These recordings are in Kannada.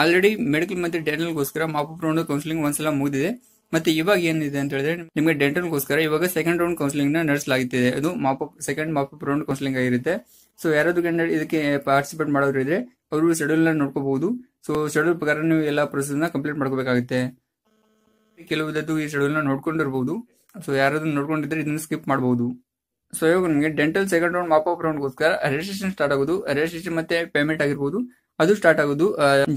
ಆಲ್ರೆಡಿ ಮೆಡಿಕಲ್ ಡೆಂಟಲ್ ಗೋಸ್ಕರ ಮಾಪ್ ರೌಂಡ್ ಕೌನ್ಸಿಲಿಂಗ್ ಒಂದ್ಸಲ ಮುಗಿದಿದೆ ಮತ್ತೆ ಇವಾಗ ಏನಿದೆ ಅಂತ ಹೇಳಿದ್ರೆ ನಿಮಗೆ ಗೋಸ್ಕರ ಇವಾಗ ಸೆಕೆಂಡ್ ರೌಂಡ್ ಕೌನ್ಸಿಲಿಂಗ್ ನ ನಡೆಸಲಾಗುತ್ತಿದೆ ಅದು mop second mop round counselling ಆಗಿರುತ್ತೆ ಸೊ ಯಾರಾದ್ರೂ ಕ್ಯಾಂಡಿಡೇಟ್ ಇದಕ್ಕೆ ಪಾರ್ಟಿಸಿಪೇಟ್ ಮಾಡೋರು ಇದ್ರೆ ಅವರು ಶೆಡ್ಯೂಲ್ ನ ನೋಡ್ಕೋಬಹುದು ಸೊ ಶೆಡ್ಯೂಲ್ ಪ್ರಕಾರ ನೀವು ಎಲ್ಲ ಪ್ರೊಸೆಸ್ ನ ಕಂಪ್ಲೀಟ್ ಮಾಡ್ಕೋಬೇಕಾಗುತ್ತೆ ಕೆಲವುದದ್ದು ಈ ಶೆಡ್ಯೂಲ್ ನ ನೋಡ್ಕೊಂಡಿರಬಹುದು ಸೊ ಯಾರಾದ್ರೂ ನೋಡ್ಕೊಂಡಿದ್ರೆ ಇದನ್ನ ಸ್ಕಿಪ್ ಮಾಡಬಹುದು ಸೊ ಇವಾಗ ನಿಮಗೆ ಡೆಂಟಲ್ ಸೆಕೆಂಡ್ ರೌಂಡ್ ರೌಂಡ್ ಗೋಸ್ಕರ ರಿಜಿಸ್ಟ್ರೇಷನ್ ಸ್ಟಾರ್ಟ್ ಆಗೋದು ರಿಜಿಸ್ಟ್ರೇಷನ್ ಮತ್ತೆ ಪೇಮೆಂಟ್ ಆಗಿರಬಹುದು ಅದು ಸ್ಟಾರ್ಟ್ ಆಗೋದು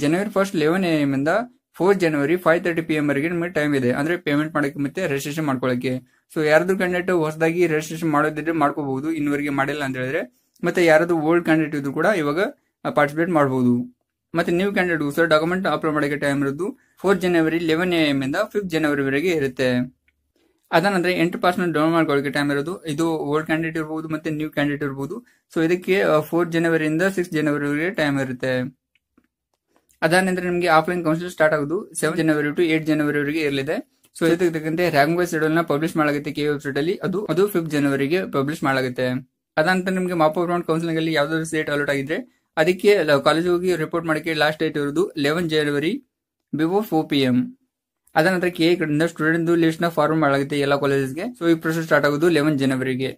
ಜನವರಿ ಫಸ್ಟ್ ಲೆವೆನ್ ಎ ಎಮ್ ಇಂದ ಫೋರ್ ಜನವರಿ ಫೈವ್ ತರ್ಟಿ ಪಿ ಎಂ ವರೆಗೆ ನಿಮಗೆ ಟೈಮ್ ಇದೆ ಅಂದ್ರೆ ಪೇಮೆಂಟ್ ಮಾಡೋಕ್ಕೆ ಮತ್ತೆ ರಿಜಿಸ್ಟ್ರೇಷನ್ ಮಾಡ್ಕೊಳ್ಳೋಕೆ ಸೊ ಯಾರಾದ್ರೂ ಕ್ಯಾಂಡಿಡೇಟ್ ಹೊಸದಾಗಿ ರಿಜಿಸ್ಟ್ರೇಷನ್ ಮಾಡೋದಿದ್ರೆ ಮಾಡ್ಕೋಬಹುದು ಇನ್ನುವರೆಗೆ ಮಾಡಿಲ್ಲ ಅಂತ ಹೇಳಿದ್ರೆ ಮತ್ತೆ ಯಾರಾದ್ರೂ ಓಲ್ಡ್ ಕ್ಯಾಂಡಿಡೇಟ್ ಇದ್ರು ಕೂಡ ಇವಾಗ ಪಾರ್ಟಿಸಿಪೇಟ್ ಮಾಡಬಹುದು ಮತ್ತೆ new candidate sir document upload ಮಾಡಕ್ಕೆ ಟೈಮ್ ಇರೋದು ಫೋರ್ ಜನವರಿ ಲೆವೆನ್ ಎ ಎಮ್ ಇಂದ ಫಿಫ್ತ್ ಜನವರಿವರೆಗೆ ಇರುತ್ತೆ ಅದನ್ನಂದ್ರೆ ಎಂಟು ಪರ್ಸೆಂಟ್ ಡೌನ್ ಮಾಡ್ಕೊಳ್ಳೋಕೆ ಟೈಮ್ ಇರೋದು ಇದು ಓಲ್ಡ್ ಕ್ಯಾಂಡಿಡೇಟ್ ಇರ್ಬೋದು ಮತ್ತೆ ನ್ಯೂ ಕ್ಯಾಂಡಿಡೇಟ್ ಇರ್ಬೋದು ಸೊ ಇದಕ್ಕೆ ಫೋರ್ತ್ ಜನವರಿಯಿಂದ ಸಿಕ್ಸ್ ಜನವರಿವರೆಗೆ ಟೈಮ್ ಇರುತ್ತೆ ಅದಾದ ನಂತರ ನಿಮಗೆ ಆಫ್ಲೈನ್ ಕೌನ್ಸಿಲ್ ಸ್ಟಾರ್ಟ್ ಆಗೋದು ಸೆವೆನ್ ಜನವರಿ ಟು ಏಟ್ ಜನವರಿವರೆಗೆ ಇರಲಿದೆ ಸೊ ಇದಕ್ಕೆ ರ್ಯಾಂಕ್ ವೈಸ್ ಶೆಡ್ಯೂಲ್ ನ ಪಬ್ಲಿಷ್ ಮಾಡಲಾಗುತ್ತೆ ಕೆ ವೆಬ್ಸೈಟ್ ಅಲ್ಲಿ ಅದು ಅದು ಫಿಫ್ತ್ ಜನವರಿಗೆ ಪಬ್ಲಿಷ್ ಮಾಡಲಾಗುತ್ತೆ ಅದಂತ ನಿಮಗೆ ಮಾಪ್ ಗ್ರೌಂಡ್ ಕೌನ್ಸಿಲಿಂಗ್ ಅಲ್ಲಿ ಯಾವ್ದಾದ್ರು ಡೇಟ್ ಅಲೋಟ್ ಆಗಿದ್ರೆ ಅದಕ್ಕೆ ಕಾಲೇಜ್ ಹೋಗಿ ರಿಪೋರ್ಟ್ ಮಾಡೋಕ್ಕೆ ಲಾಸ್ಟ್ ಡೇಟ್ ಇರೋದು ಲೆವೆನ್ ಜನವರಿ ಬಿಫೋರ್ ಫೋರ್ ಪಿ ಎಂ ಅದ ನಂತರ ಕೆ ಕಡೆಯಿಂದ ಸ್ಟೂಡೆಂಟ್ ಲಿಸ್ಟ್ ನ ಫಾರ್ಮ್ ಮಾಡಲಾಗುತ್ತೆ ಎಲ್ಲ ಕಾಲೇಜಸ್ಗೆ ಸೊ ಈ ಪ್ರೊಸೆಸ್ ಸ್ಟಾರ್ಟ್ ಆಗೋದು ಲೆವೆನ್ ಜನವರಿಗೆ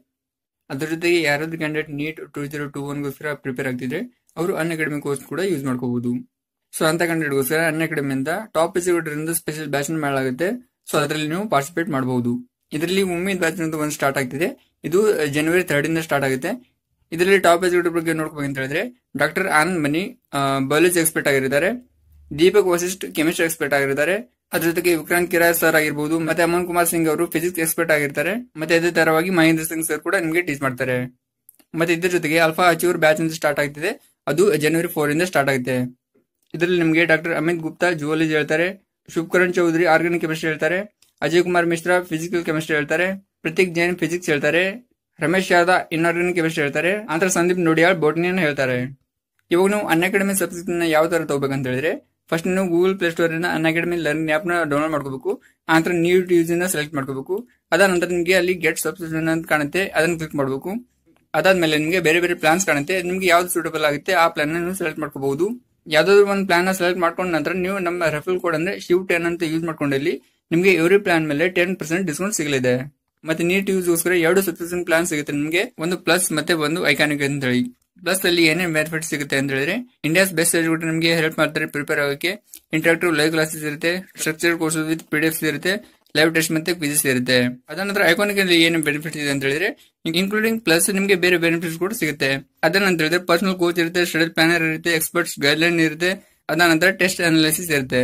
ಅದ್ರ ಜೊತೆಗೆ ಯಾರಾದ್ರೂ candidate NEET two zero two ಒನ್ಗೋಸ್ಕರ ಪ್ರಿಪೇರ್ ಆಗ್ತಿದ್ರೆ ಅವರು ಅನ್ ಅಕಾಡೆಮಿ ಕೋರ್ಸ್ ಕೂಡ ಯೂಸ್ ಮಾಡ್ಕೋಬಹುದು ಸೊ ಅಂತ ಕ್ಯಾಂಡಿಡೇಟ್ಗೋಸ್ಕರ ಅನ್ ಅಕಾಡೆಮಿಯಿಂದ ಟಾಪ್ ಎಸಿಗೋಟರಿಂದ ಸ್ಪೆಷಲ್ ಬ್ಯಾಚ್ ಮಾಡಲಾಗುತ್ತೆ ಸೊ ಅದರಲ್ಲಿ ನೀವು ಪಾರ್ಟಿಸಿಪೇಟ್ ಮಾಡಬಹುದು ಇದರಲ್ಲಿ ಮುಂಬೈ ಬ್ಯಾಚ್ ಅಂತ ಒಂದು ಸ್ಟಾರ್ಟ್ ಆಗ್ತಿದೆ ಇದು ಜನವರಿ ಥರ್ಡ್ ಇಂದ ಸ್ಟಾರ್ಟ್ ಆಗುತ್ತೆ ಇದರಲ್ಲಿ ಟಾಪ್ ಎಸಿಕ್ಯೂಟಿವ್ ಬಗ್ಗೆ ಅಂತ ಹೇಳಿದ್ರೆ doctor Anand Mani biology expert ಆಗಿರಿದ್ದಾರೆ ದೀಪಕ್ ವಸಿಷ್ಠ್ ಕೆಮಿಸ್ಟ್ರಿ ಎಕ್ಸ್ಪರ್ಟ್ ಆಗಿರಿದ್ದಾರೆ ಅದ್ರ ಜೊತೆಗೆ ವಿಕ್ರಾಂತ್ ಕಿರಾಯ್ ಸರ್ ಆಗಿರ್ಬೋದು ಮತ್ತೆ ಅಮನ್ ಕುಮಾರ್ ಸಿಂಗ್ ಅವರು ಫಿಸಿಕ್ಸ್ ಎಕ್ಸ್ಪರ್ಟ್ ಆಗಿರ್ತಾರೆ ಮತ್ತೆ ಅದೇ ತರವಾಗಿ ಮಹೇಂದ್ರ ಸಿಂಗ್ ಸರ್ ಕೂಡ ನಿಮಗೆ ಟೀಚ್ ಮಾಡ್ತಾರೆ ಮತ್ತೆ ಇದ್ರ ಜೊತೆಗೆ ಅಲ್ಫಾ ಅಚೀವರ್ ಬ್ಯಾಚ್ ಇಂದ ಸ್ಟಾರ್ಟ್ ಆಗ್ತಿದೆ ಅದು ಜನವರಿ ಫೋರ್ ಇಂದ ಸ್ಟಾರ್ಟ್ ಆಗುತ್ತೆ ಇದರಲ್ಲಿ ನಿಮಗೆ ಡಾಕ್ಟರ್ ಅಮಿತ್ ಗುಪ್ತಾ ಜುವಾಲಜಿ ಹೇಳ್ತಾರೆ ಶುಭಕರಣ್ ಚೌಧರಿ ಆರ್ಗಾನಿಕ್ ಕೆಮಿಸ್ಟ್ರಿ ಹೇಳ್ತಾರೆ ಅಜಯ್ ಕುಮಾರ್ ಮಿಶ್ರಾ ಫಿಸಿಕಲ್ ಕೆಮಿಸ್ಟ್ರಿ ಹೇಳ್ತಾರೆ ಪ್ರತೀಕ್ ಜೈನ್ ಫಿಸಿಕ್ಸ್ ಹೇಳ್ತಾರೆ ರಮೇಶ್ ಯಾದವ್ ಇನ್ಆರ್ಗಾನಿಕ್ ಕೆಮಿಸ್ಟ್ರಿ ಹೇಳ್ತಾರೆ ಆಂತರ ಸಂದೀಪ್ ನೋಡಿಯಾಳ್ ಬೋಟನಿಯನ್ನು ಹೇಳ್ತಾರೆ ಇವಾಗ ನೀವು ಅನ್ಅಕಾಡೆಮಿ ಸಬ್ಜೆಕ್ಟ್ ಯಾವ ತರ ತಗೋಬೇಕಂತ ಹೇಳಿದ್ರೆ ಫಸ್ಟ್ ನೀವು ಗೂಗಲ್ ಪ್ಲೇ ಸ್ಟೋರ್ ಇಂದ ಅನ್ಅಕಾಡೆಮಿ ಲರ್ನಿಂಗ್ ಆಪ್ ನ ಡೌನ್ಲೋಡ್ ಮಾಡ್ಕೋಬೇಕು ಆನಂತರ ನ್ಯೂ ಯೂಸ್ ಇಂದ ಸೆಲೆಕ್ಟ್ ಮಾಡ್ಕೋಬೇಕು ಅದಾದ ನಂತರ ನಿಮಗೆ ಅಲ್ಲಿ ಗೆಟ್ ಸಬ್ಸ್ಕ್ರಿಪ್ಷನ್ ಅಂತ ಕಾಣುತ್ತೆ ಅದನ್ನ ಕ್ಲಿಕ್ ಮಾಡಬೇಕು ಅದಾದ್ಮೇಲೆ ನಿಮಗೆ ಬೇರೆ ಬೇರೆ ಪ್ಲಾನ್ಸ್ ಕಾಣುತ್ತೆ ನಿಮಗೆ ಯಾವ್ದು ಸೂಟಬಲ್ ಆಗುತ್ತೆ ಆ ಪ್ಲಾನ್ ನೀವು ಸೆಲೆಕ್ಟ್ ಮಾಡ್ಕೋಬಹುದು ಯಾವ್ದಾದ್ರು ಒಂದು ಪ್ಲಾನ್ ನ ಸೆಲೆಕ್ಟ್ ಮಾಡ್ಕೊಂಡ ನಂತರ ನೀವು ನಮ್ಮ ರೆಫಲ್ ಕೋಡ್ ಅಂದ್ರೆ ಶಿವ್ ಟೆನ್ ಅಂತ ಯೂಸ್ ಮಾಡ್ಕೊಂಡಲ್ಲಿ ನಿಮಗೆ ಎವ್ರಿ ಪ್ಲಾನ್ ಮೇಲೆ ಟೆನ್ ಪರ್ಸೆಂಟ್ ಡಿಸ್ಕೌಂಟ್ ಸಿಗಲಿದೆ ಮತ್ತೆ ನೀಟ್ ಯೂಸ್ಗೋಸ್ಕರ ಎರಡು ಸಬ್ಸ್ಕ್ರಿಪ್ಷನ್ ಪ್ಲಾನ್ ಸಿಗುತ್ತೆ ನಿಮಗೆ ಒಂದು ಪ್ಲಸ್ ಮತ್ತೆ ಒಂದು ಐಕಾನಿಕ್ ಅಂತ ಹೇಳಿ ಪ್ಲಸ್ ಅಲ್ಲಿ ಏನೇನು ಬೆನಿಫಿಟ್ ಸಿಗುತ್ತೆ ಅಂತ ಹೇಳಿದ್ರೆ ಇಂಡಿಯಾಸ್ ಬೆಸ್ಟ್ ಎಜುಕೇಟರ್ ನಿಮಗೆ ಹೆಲ್ಪ್ ಮಾಡ್ತಾರೆ ಪ್ರಿಪೇರ್ ಆಗೋಕೆ ಇಂಟ್ರಾಕ್ಟಿವ್ ಲೈವ್ ಕ್ಲಾಸಸ್ ಇರುತ್ತೆ structure courses with P D ಇರುತ್ತೆ ಲೈವ್ ಟೆಸ್ಟ್ ಮತ್ತೆ ಕ್ವಿಜಸ್ ಇರುತ್ತೆ ಅದ ನಂತರ ಐಕಾನಿಕ್ ಅಲ್ಲಿ ಏನು ಬೆನಿಫಿಟ್ ಇದೆ ಅಂತ ಹೇಳಿದ್ರೆ ಇನ್ಕ್ಲೂಡಿಂಗ್ ಪ್ಲಸ್ ನಿಮಗೆ ಬೇರೆ ಬೆನಿಫಿಟ್ಸ್ ಕೂಡ ಸಿಗುತ್ತೆ ಅದನ್ನಂತ ಹೇಳಿದ್ರೆ ಪರ್ಸನಲ್ ಕೋಚ್ ಇರುತ್ತೆ ಸ್ಟಡಿ ಪ್ಲಾನರ್ ಇರುತ್ತೆ ಎಕ್ಸ್ಪರ್ಟ್ಸ್ ಗೈಡ್ಲೈನ್ ಇರುತ್ತೆ ಅದ ನಂತರ ಟೆಸ್ಟ್ ಅನಾಲಿಸಿಸ್ ಇರುತ್ತೆ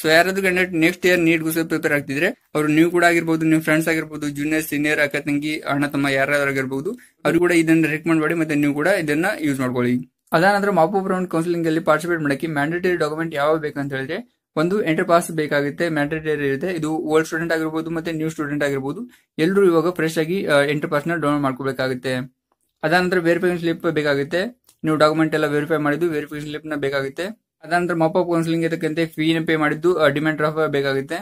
ಸೊ ಯಾರಾದ್ರೂ ಕ್ಯಾಂಡಿಡೇಟ್ ನೆಕ್ಸ್ಟ್ ಇಯರ್ ನೀಟ್ ಗುಸ ಪ್ರಿಪೇರ್ ಆಗ್ತಿದ್ರೆ ಅವ್ರು ನೀವು ಕೂಡ ಆಗಿರ್ಬೋದು ನೀವು ಫ್ರೆಂಡ್ಸ್ ಆಗಿರ್ಬೋದು ಜೂನಿಯರ್ ಸೀನಿಯರ್ ಅಕ್ಕ ತಂಗಿ ಅಣ್ಣ ತಮ್ಮ ಯಾರಾದ್ರೂ ಆಗಿರ್ಬೋದು ಅವ್ರು ಕೂಡ ಇದನ್ನ ರೆಕಮೆಂಡ್ ಮಾಡಿ ಮತ್ತೆ ನೀವು ಕೂಡ ಇದನ್ನ ಯೂಸ್ ಮಾಡ್ಕೊಳ್ಳಿ ಅದಾನಂತರ ಮಾಪೋ ರೌಂಡ್ ಕೌನ್ಸಿಲಿಂಗ್ ಅಲ್ಲಿ ಪಾರ್ಟಿಸಿಪೇಟ್ ಮಾಡಕ್ಕೆ ಮ್ಯಾಂಡೇಟರಿ ಡಾಕ್ಯುಮೆಂಟ್ ಯಾವ ಬೇಕಂತ ಹೇಳಿದ್ರೆ ಒಂದು ಎಂಟರ್ ಪಾಸ್ ಬೇಕಾಗುತ್ತೆ ಮ್ಯಾಂಡೇಟರಿ ಇರುತ್ತೆ ಇದು ಓಲ್ಡ್ ಸ್ಟೂಡೆಂಟ್ ಆಗಿರ್ಬೋದು ಮತ್ತೆ ನ್ಯೂ ಸ್ಟೂಡೆಂಟ್ ಆಗಿರ್ಬೋದು ಎಲ್ಲರೂ ಇವಾಗ ಫ್ರೆಶ್ ಆಗಿ ಎಂಟರ್ ಪಾಸ್ ನ ಡೌನ್ಲೋಡ್ ಮಾಡ್ಕೋಬೇಕಾಗುತ್ತೆ ಅದಾನಂತರ ವೆರಿಫಿಕೇಶನ್ ಸ್ಲಿಪ್ ಬೇಕಾಗುತ್ತೆ ನೀವು ಡಾಕ್ಯುಮೆಂಟ್ ಎಲ್ಲ ವೆರಿಫೈ ಮಾಡಿದ್ದು ವೆರಿಫಿಕೇಶನ್ ಸ್ಲಿಪ್ ನ ಬೇಕಾಗುತ್ತೆ ಅದಾನಂತರ ಅಪ್ ಕೌನ್ಸಿಲಿಂಗ್ ಫೀ ಫೀನ ಪೇ ಮಾಡಿದ್ದು ಡಿಮ್ಯಾಂಡ್ ಡ್ರಾಫ್ ಬೇಕಾಗುತ್ತೆ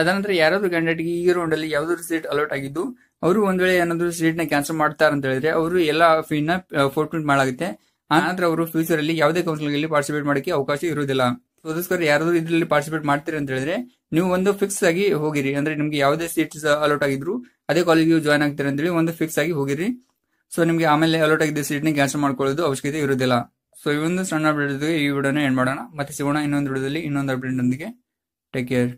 ಅದಾನಂತರ ಯಾರಾದ್ರೂ ಕ್ಯಾಂಡಿಡೇಟ್ಗೆ ಈ ರೌಂಡ್ ಅಲ್ಲಿ ಯಾವ್ದಾದ್ರು ಸೀಟ್ ಅಲೋಟ್ ಆಗಿದ್ದು ಅವರು ಒಂದ್ ವೇಳೆ ಏನಾದ್ರು ಸೀಟ್ ನ ಕ್ಯಾನ್ಸಲ್ ಮಾಡ್ತಾರೆ ಅಂತ ಹೇಳಿದ್ರೆ ಅವರು ಎಲ್ಲಾ ನ ಫೋರ್ಟ್ಮೆಂಟ್ ಮಾಡಾಗುತ್ತೆ ಆನಂತರ ಅವರು ಫ್ಯೂಚರ್ ಅಲ್ಲಿ ಯಾವುದೇ ಕೌನ್ಸಿಲಿಂಗ್ ಅಲ್ಲಿ ಪಾರ್ಟಿಸಿಪೇಟ್ ಮಾಡಕ್ಕೆ ಅವಕಾಶ ಇರುವುದಿಲ್ಲ ಅದಕ್ಕೋಸ್ಕರ ಯಾರಾದ್ರೂ ಇದರಲ್ಲಿ ಪಾರ್ಟಿಸಿಪೇಟ್ ಮಾಡ್ತೀರಿ ಅಂತ ಹೇಳಿದ್ರೆ ನೀವು ಒಂದು ಫಿಕ್ಸ್ ಆಗಿ ಹೋಗಿರಿ ಅಂದ್ರೆ ನಿಮ್ಗೆ ಯಾವುದೇ ಸೀಟ್ಸ್ ಅಲೋಟ್ ಆಗಿದ್ರು ಅದೇ ಕಾಲೇಜಿಗೆ ಜಾಯ್ನ್ ಅಂತ ಅಂತೇಳಿ ಒಂದು ಫಿಕ್ಸ್ ಆಗಿ ಹೋಗಿರಿ ಸೊ ನಿಮ್ಗೆ ಆಮೇಲೆ ಅಲೋಟ್ ಆಗಿದ್ದ ನ ಕ್ಯಾನ್ಸಲ್ ಮಾಡ್ಕೊಳ್ಳೋದು ಅವಶ್ಯಕತೆ ಇರುವುದಿಲ್ಲ ಸೊ ಈ ಒಂದು ಸಣ್ಣ ಅಪ್ಡೇಟ್ ಜೊತೆಗೆ ಈ ವಿಡಿಯೋನ ಎಂಡ್ ಮಾಡೋಣ ಮತ್ತೆ ಸಿಗೋಣ ಇನ್ನೊಂದು ವಿಡಿಯೋದಲ್ಲಿ ಇನ್ನೊಂದು ಅಪ್ಡೇಟ್ ಟೇಕ್ ಕೇರ್